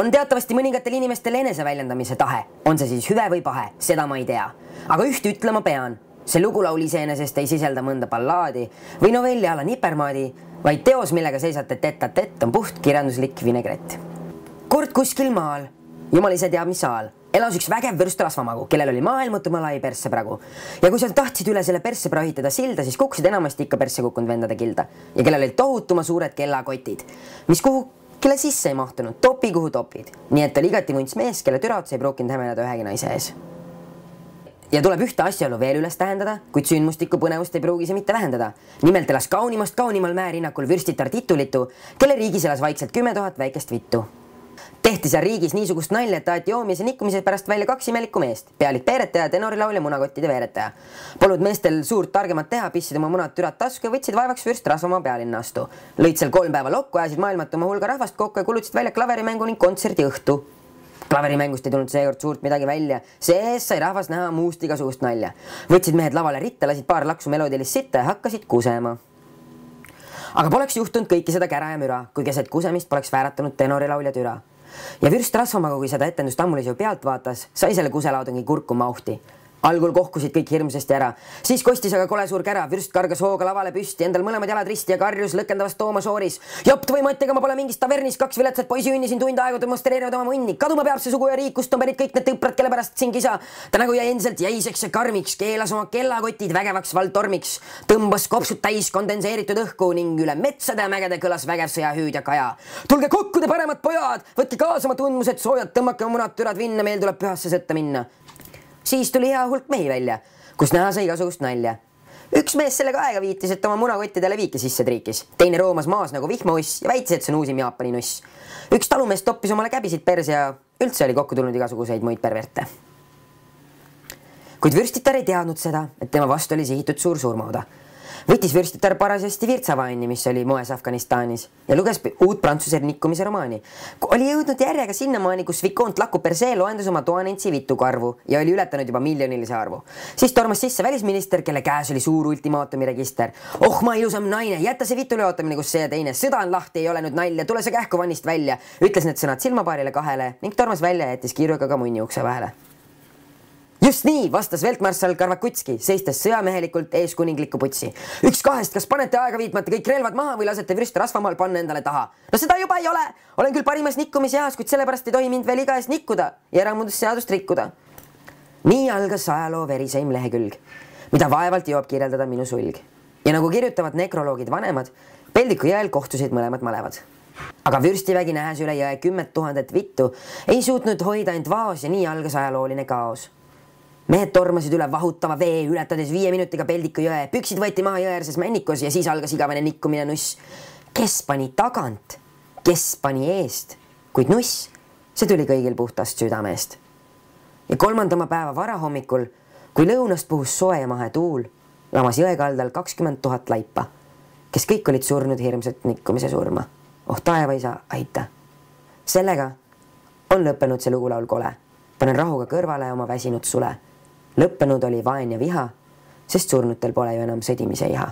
on teatavasti mõningatel inimestel eneseväljendamise tahe, on see siis hüve või pahe, seda ma ei tea. aga ühte ütlema pean, see lugulaul iseenesest ei sisalda mõnda ballaadi või novelli ala nipermaadi, vaid teos, millega seisate tett-a-tett, on puht kirjanduslik vinegret. kord kuskil maal, jumal ise teab, mis saal, elas üks vägev vürstrasvamagu, kellel oli maailmatumal lai persse pragu. ja kui sa tahtsid üle selle persse prohitada silda, siis kukkusid enamasti ikka persse kukkunud vendade kilda ja kellel olid tohutuma suured kellakotid, mis kuhu kelle sisse ei mahtunud, topi kuhu topid. nii et oli igati munts mees, kelle türatus ei pruukinud häbeneda ühegi naise ees. ja tuleb ühte asjaolu veel üles tähendada, kuid sündmustikku põnevust ei pruugi see mitte vähendada. nimelt elas kaunimast kaunimal mäerinnakul vürstitar Titulitu, kelle riigis elas vaikselt kümme tuhat väikest vittu tehti seal riigis niisugust nalja, et aeti joomise nikkumise pärast välja kaks imelikku meest, pealik peeretaja, tenorilaulja, munakottide veeretaja. Polnud meestel suurt targemat teha, pistsid oma munad türad tasku ja võtsid vaevaks vürst rasvamaa pealinna astu. lõid seal kolm päeva lokku, ajasid maailmatuma hulga rahvast kokku ja kulutasid välja klaverimängu ning kontserdiõhtu klaverimängust ei tulnud seekord suurt midagi välja, sees sai rahvas näha muust igasugust nalja. võtsid mehed lavale ritta, lasid paar laksu meloodilist sitta ja hakkasid kusema. aga poleks juhtunud kõike seda kära ja müra, kui keset kusemist poleks vääratanud tenorilaulja türa ja vürst rasvamaga, kui seda etendust Tammulis ju pealt vaatas, sai selle kuselaudangi kurku mahti algul kohkusid kõik hirmsasti ära, siis kostis aga kole suur kära, vürst kargas hooga lavale püsti, endal mõlemad jalad risti ja karjus lõkendavas Toomas Ooris. jopt või Mattiga ma pole mingis tavernis, kaks viletsat poisihünni siin tund aega demonstreerivad oma munni, kaduma peab see sugu ja riik, kust on pärit kõik need tõprad, kelle pärast siin kisa. ta nägu jäi endiselt jäiseks ja karmiks, keelas oma kellakotid vägevaks valdtormiks, tõmbas kopsud täis kondenseeritud õhku ning üle metsade ja mägede kõlas vägev sõjahüüd ja kaja. tulge kokku, te paremad pojad, võtke kaasa oma tundmused soojad, tõmmake oma munad türad vinna, meil tuleb pühasse sõtta minna siis tuli hea hulk mehi välja, kus näha sai igasugust nalja. üks mees sellega aega viitis, et oma munakottidele viiki sisse triikis, teine roomas maas nagu vihmauss ja väitis, et see on uusim Jaapani nuss. üks talumees toppis omale käbisid perse ja üldse oli kokku tulnud igasuguseid muid perverte. kuid vürstitar ei teadnud seda, et tema vastu oli sihitud suur surmauda võttis Virstiter parasjasti Virtsavaini, mis oli moes Afganistanis ja luges uut prantsuse rikkumise romaani. oli jõudnud järjega sinnamaani, kus Vicomte Laku Persee loendas oma toanentsi vitukarvu ja oli ületanud juba miljonilise arvu. siis tormas sisse välisminister, kelle käes oli suur ultimaatumi register. oh ma ilusam naine, jäta see vitule ootamine, kus see ja teine, sõda on lahti, ei ole nüüd nalja, tule sa kähku vannist välja, ütles need sõnad silmapaarile kahele ning tormas välja ja jättis kiiruga ka munni ukse vahele just nii, vastas Veltmarssal Karvakutski, seistes sõjamehelikult ees kuninglikku putsi. üks kahest, kas panete aega viitmata kõik relvad maha või lasete vürst rasvamaal panna endale taha? no seda juba ei ole, olen küll parimas nikkumiseas, kuid sellepärast ei tohi mind veel iga ees nikkuda ja eramundusseadust rikkuda. nii algas ajaloo veriseim lehekülg, mida vaevalt jõuab kirjeldada minu sulg. ja nagu kirjutavad nekroloogid vanemad, Peldiku jõel kohtusid mõlemad malevad aga vürstivägi nähes üle jõe kümmet tuhandet vittu, ei suutnud hoida end vaos ja nii algas ajalooline kaos mehed tormasid üle vahutava vee, ületades viie minutiga Peldiku jõe, püksid võeti maha jõeäärses männikus ja siis algas igavene nikkumine nuss. kes pani tagant, kes pani eest, kuid nuss, see tuli kõigil puhtast südamest. ja kolmandama päeva varahommikul, kui lõunast puhus soe ja mahe tuul, lamas jõe kaldal kakskümmend tuhat laipa, kes kõik olid surnud hirmsat nikkumise surma. oh taevaisa, aita. sellega on lõppenud see lugulaul Kole. panen rahuga kõrvale oma väsinud sule lõppenud oli vaen ja viha, sest surnutel pole ju enam sõdimise iha